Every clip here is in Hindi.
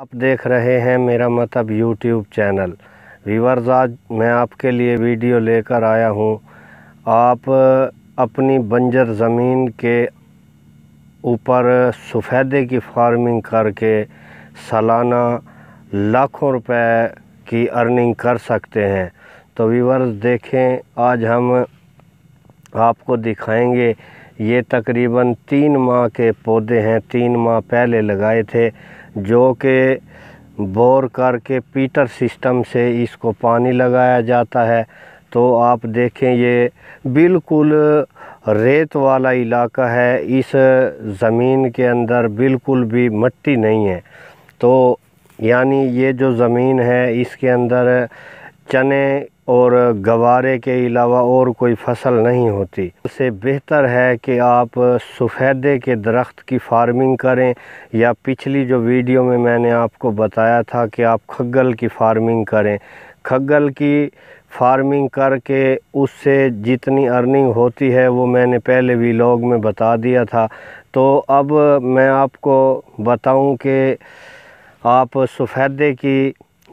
आप देख रहे हैं मेरा मतलब यूट्यूब चैनल वीवर्स आज मैं आपके लिए वीडियो लेकर आया हूं आप अपनी बंजर ज़मीन के ऊपर सफ़ेदे की फार्मिंग करके सालाना लाखों रुपए की अर्निंग कर सकते हैं तो वीवर्स देखें आज हम आपको दिखाएंगे ये तकरीबन तीन माह के पौधे हैं तीन माह पहले लगाए थे जो कि बोर करके पीटर सिस्टम से इसको पानी लगाया जाता है तो आप देखें ये बिल्कुल रेत वाला इलाका है इस ज़मीन के अंदर बिल्कुल भी मट्टी नहीं है तो यानी ये जो ज़मीन है इसके अंदर चने और गवारे के अलावा और कोई फसल नहीं होती उससे बेहतर है कि आप सफ़ेदे के दरख्त की फार्मिंग करें या पिछली जो वीडियो में मैंने आपको बताया था कि आप खग्गल की फार्मिंग करें खग्गल की फार्मिंग करके उससे जितनी अर्निंग होती है वो मैंने पहले भी लोग में बता दिया था तो अब मैं आपको बताऊं कि आप सफ़ेदे की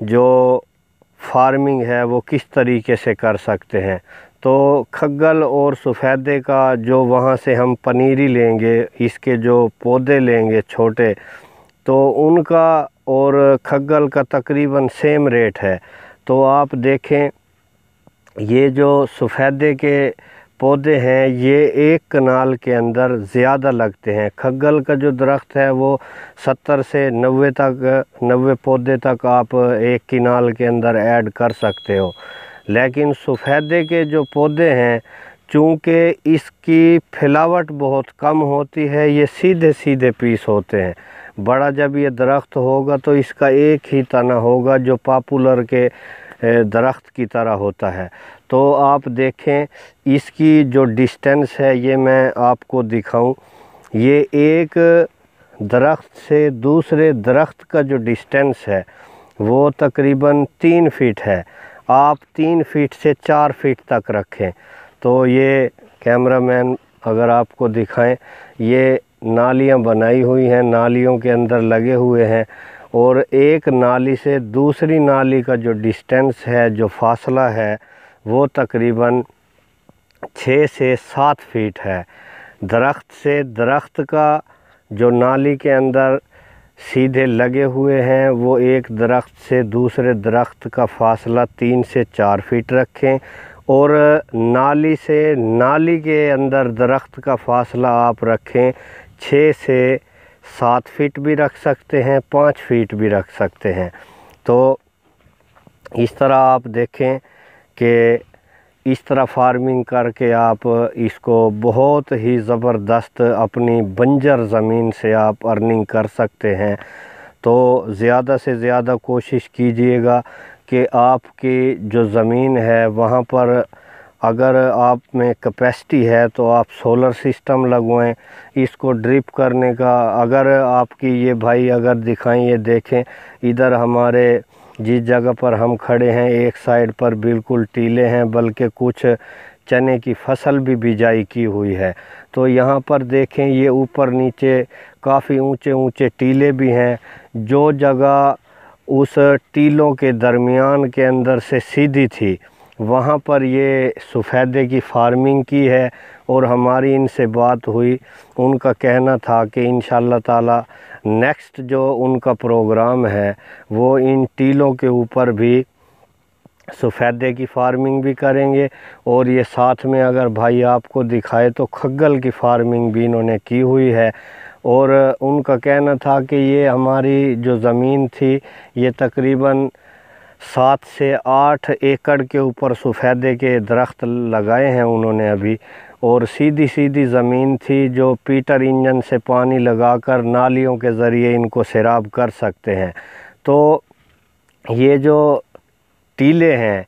जो फार्मिंग है वो किस तरीके से कर सकते हैं तो खग्गल और सफ़ेदे का जो वहाँ से हम पनीरी लेंगे इसके जो पौधे लेंगे छोटे तो उनका और खग्गल का तकरीबन सेम रेट है तो आप देखें ये जो सफ़ेदे के पौधे हैं ये एक कनाल के अंदर ज़्यादा लगते हैं खग्गल का जो दरख्त है वो सत्तर से नबे तक नबे पौधे तक आप एक किनाल के अंदर ऐड कर सकते हो लेकिन सफ़ेदे के जो पौधे हैं चूँकि इसकी फैलावट बहुत कम होती है ये सीधे सीधे पीस होते हैं बड़ा जब ये दरख्त होगा तो इसका एक ही तना होगा जो पापुलर के दरख्त की तरह होता है तो आप देखें इसकी जो डिस्टेंस है ये मैं आपको दिखाऊं ये एक दरख्त से दूसरे दरख्त का जो डिस्टेंस है वो तकरीबन तीन फीट है आप तीन फीट से चार फीट तक रखें तो ये कैमरामैन अगर आपको दिखाएं ये नालियाँ बनाई हुई हैं नालियों के अंदर लगे हुए हैं और एक नाली से दूसरी नाली का जो डिस्टेंस है जो फासला है वो तकरीबन छः से सात फीट है दरख्त से दरख्त का जो नाली के अंदर सीधे लगे हुए हैं वो एक दरख्त से दूसरे दरख्त का फासला तीन से चार फीट रखें और नाली से नाली के अंदर दरख्त का फासला आप रखें छः से सात फीट भी रख सकते हैं पाँच फीट भी रख सकते हैं तो इस तरह आप देखें कि इस तरह फार्मिंग करके आप इसको बहुत ही ज़बरदस्त अपनी बंजर ज़मीन से आप अर्निंग कर सकते हैं तो ज़्यादा से ज़्यादा कोशिश कीजिएगा कि आपकी जो ज़मीन है वहाँ पर अगर आप में कैपेसिटी है तो आप सोलर सिस्टम लगवाएं इसको ड्रिप करने का अगर आपकी ये भाई अगर दिखाएं ये देखें इधर हमारे जिस जगह पर हम खड़े हैं एक साइड पर बिल्कुल टीले हैं बल्कि कुछ चने की फसल भी बिजाई की हुई है तो यहाँ पर देखें ये ऊपर नीचे काफ़ी ऊंचे ऊंचे टीले भी हैं जो जगह उस टीलों के दरमियान के अंदर से सीधी थी वहाँ पर ये सफ़ेदे की फार्मिंग की है और हमारी इनसे बात हुई उनका कहना था कि इन ताला नेक्स्ट जो उनका प्रोग्राम है वो इन टीलों के ऊपर भी सफ़ेदे की फार्मिंग भी करेंगे और ये साथ में अगर भाई आपको दिखाए तो खग्गल की फार्मिंग भी इन्होंने की हुई है और उनका कहना था कि ये हमारी जो ज़मीन थी ये तकरीबन सात से आठ एकड़ के ऊपर सफ़ेदे के दरख्त लगाए हैं उन्होंने अभी और सीधी सीधी ज़मीन थी जो पीटर इंजन से पानी लगाकर नालियों के ज़रिए इनको सैराब कर सकते हैं तो ये जो टीले हैं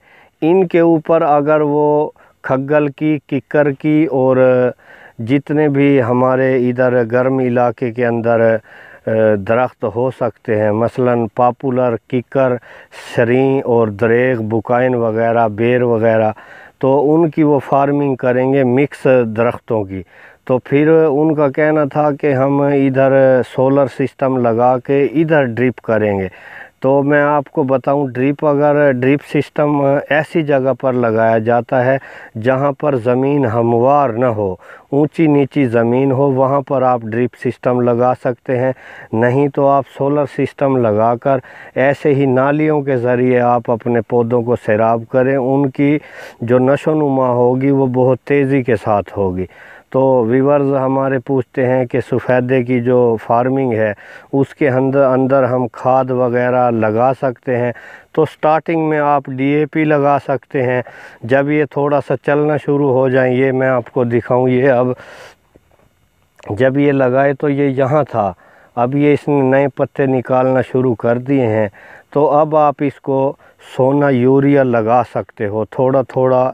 इनके ऊपर अगर वो खग्गल की किकर की और जितने भी हमारे इधर गर्म इलाके के अंदर दरख्त हो सकते हैं मसलन पापुलर किकर शरी और दरेग बुकाइन वगैरह बेर वगैरह तो उनकी वो फार्मिंग करेंगे मिक्स दरख्तों की तो फिर उनका कहना था कि हम इधर सोलर सिस्टम लगा के इधर ड्रिप करेंगे तो मैं आपको बताऊं ड्रिप अगर ड्रिप सिस्टम ऐसी जगह पर लगाया जाता है जहां पर ज़मीन हमवार न हो ऊंची नीची ज़मीन हो वहां पर आप ड्रिप सिस्टम लगा सकते हैं नहीं तो आप सोलर सिस्टम लगाकर ऐसे ही नालियों के ज़रिए आप अपने पौधों को सैराब करें उनकी जो नशोनुमा होगी वो बहुत तेज़ी के साथ होगी तो वीवर्स हमारे पूछते हैं कि सफ़ेदे की जो फार्मिंग है उसके अंदर अंदर हम खाद वगैरह लगा सकते हैं तो स्टार्टिंग में आप डीएपी लगा सकते हैं जब ये थोड़ा सा चलना शुरू हो जाए ये मैं आपको दिखाऊं ये अब जब ये लगाए तो ये यहाँ था अब ये इसने नए पत्ते निकालना शुरू कर दिए हैं तो अब आप इसको सोना यूरिया लगा सकते हो थोड़ा थोड़ा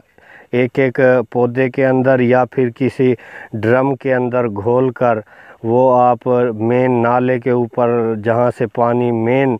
एक एक पौधे के अंदर या फिर किसी ड्रम के अंदर घोल कर वो आप मेन नाले के ऊपर जहाँ से पानी मेन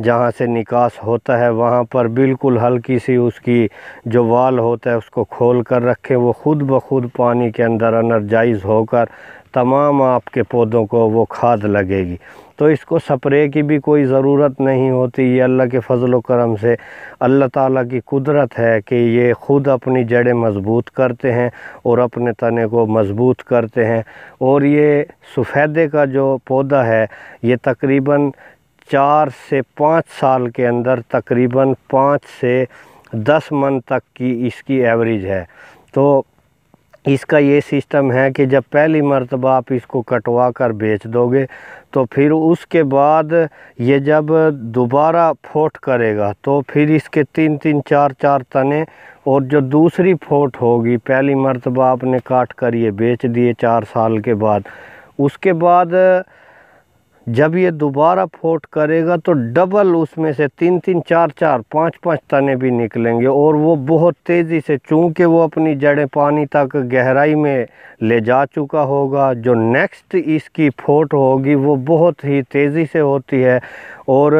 जहाँ से निकास होता है वहाँ पर बिल्कुल हल्की सी उसकी जो वाल होता है उसको खोल कर रखें वो ख़ुद ब खुद पानी के अंदर अनर्जाइज होकर तमाम आपके पौधों को वो खाद लगेगी तो इसको स्प्रे की भी कोई ज़रूरत नहीं होती ये अल्लाह के फ़जल करम से अल्लाह ताला की कुदरत है कि ये ख़ुद अपनी जड़ें मज़बूत करते हैं और अपने तने को मज़बूत करते हैं और ये सफ़ेदे का जो पौधा है ये तकरीबन चार से पाँच साल के अंदर तकरीबन पाँच से दस मन तक की इसकी एवरेज है तो इसका ये सिस्टम है कि जब पहली मरतबा आप इसको कटवा कर बेच दोगे तो फिर उसके बाद ये जब दोबारा फोट करेगा तो फिर इसके तीन तीन चार चार तने और जो दूसरी फोट होगी पहली मरतबा आपने काट कर ये बेच दिए चार साल के बाद उसके बाद जब ये दोबारा फोट करेगा तो डबल उसमें से तीन तीन चार चार पाँच पाँच तने भी निकलेंगे और वो बहुत तेज़ी से चूँकि वो अपनी जड़ें पानी तक गहराई में ले जा चुका होगा जो नेक्स्ट इसकी फोट होगी वो बहुत ही तेज़ी से होती है और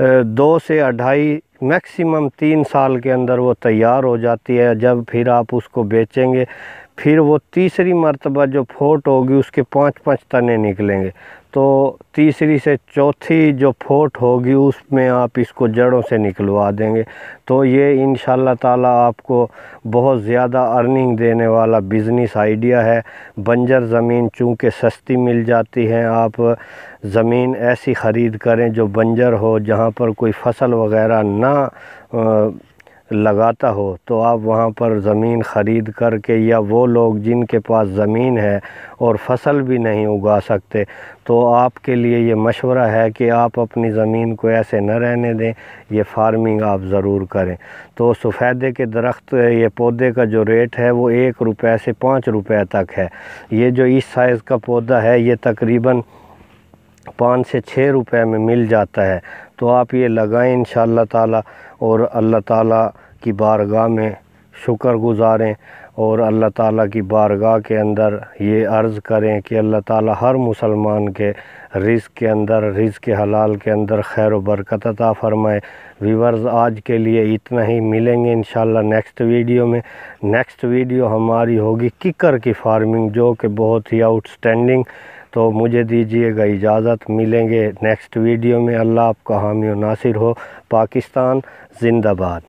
दो से अढ़ाई मैक्सिमम तीन साल के अंदर वो तैयार हो जाती है जब फिर आप उसको बेचेंगे फिर वो तीसरी मरतबा जो फोट होगी उसके पांच पांच तने निकलेंगे तो तीसरी से चौथी जो फोट होगी उसमें आप इसको जड़ों से निकलवा देंगे तो ये इन ताला आपको बहुत ज़्यादा अर्निंग देने वाला बिज़नेस आइडिया है बंजर ज़मीन चूँकि सस्ती मिल जाती है आप ज़मीन ऐसी ख़रीद करें जो बंजर हो जहाँ पर कोई फसल वगैरह ना लगाता हो तो आप वहाँ पर ज़मीन ख़रीद कर के या वो लोग जिनके पास ज़मीन है और फसल भी नहीं उगा सकते तो आपके लिए ये मशवरा है कि आप अपनी ज़मीन को ऐसे न रहने दें ये फार्मिंग आप ज़रूर करें तो सफ़ेदे के दरख्त ये पौधे का जो रेट है वो एक रुपये से पाँच रुपये तक है ये जो इस साइज़ का पौधा है ये तकरीबन पाँच से छः रुपए में मिल जाता है तो आप ये लगाएं इन ताला और अल्लाह ताला की बारगाह में शुक्र गुजारें और अल्लाह ताला की बारगाह के अंदर ये अर्ज़ करें कि अल्लाह ताला हर मुसलमान के रिज़ के अंदर रिज़ के हलाल के अंदर खैर बरकत अता फ़रमाए वीवर्स आज के लिए इतना ही मिलेंगे इन नेक्स्ट वीडियो में नेक्स्ट वीडियो हमारी होगी किकर की फार्मिंग जो कि बहुत ही आउटस्टैंडिंग तो मुझे दीजिएगा इजाज़त मिलेंगे नेक्स्ट वीडियो में अल्लाह आपका हामी नासिर हो पाकिस्तान ज़िंदाबाद